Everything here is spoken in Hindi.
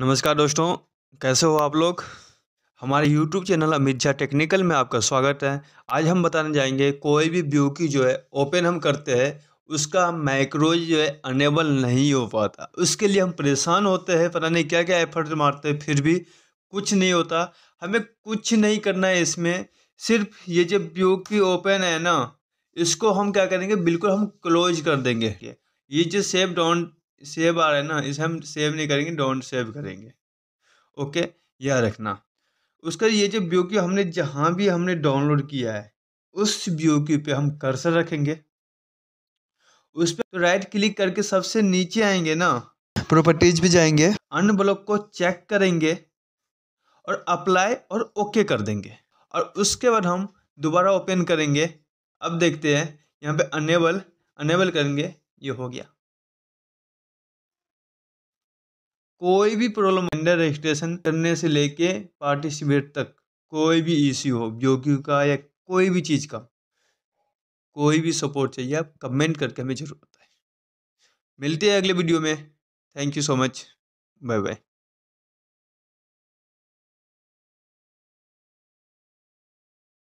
नमस्कार दोस्तों कैसे हो आप लोग हमारे YouTube channel Amit Jha technical में आपका स्वागत है आज हम बताने जाएंगे कोई भी व्यू की जो है ओपन हम करते हैं उसका माइक्रोज जो है अनेबल नहीं हो पाता उसके लिए हम परेशान होते हैं पता नहीं क्या क्या एफर्ट मारते हैं फिर भी कुछ नहीं होता हमें कुछ नहीं करना है इसमें सिर्फ ये जो व्यू की ओपन है ना इसको हम क्या करेंगे बिल्कुल हम क्लोज कर देंगे ये जो सेफ डाउन सेव आ रहा है ना इसे हम सेव नहीं करेंगे डोंट सेव करेंगे ओके यह रखना उसका ये जो व्यू क्यू हमने जहाँ भी हमने डाउनलोड किया है उस व्यू क्यू पे हम कर्सर रखेंगे उस पर तो राइट क्लिक करके सबसे नीचे आएंगे ना प्रॉपर्टीज पे जाएंगे अनब्लॉक को चेक करेंगे और अप्लाई और ओके कर देंगे और उसके बाद हम दोबारा ओपन करेंगे अब देखते हैं यहाँ पे अनेबल अनेबल करेंगे ये हो गया कोई भी प्रॉब्लम अंडर रजिस्ट्रेशन करने से लेके पार्टिसिपेट तक कोई भी इश्यू हो ब्योक्यू का या कोई भी चीज़ का कोई भी सपोर्ट चाहिए आप कमेंट करके हमें ज़रूर बताएं मिलते हैं अगले वीडियो में thank you so much bye bye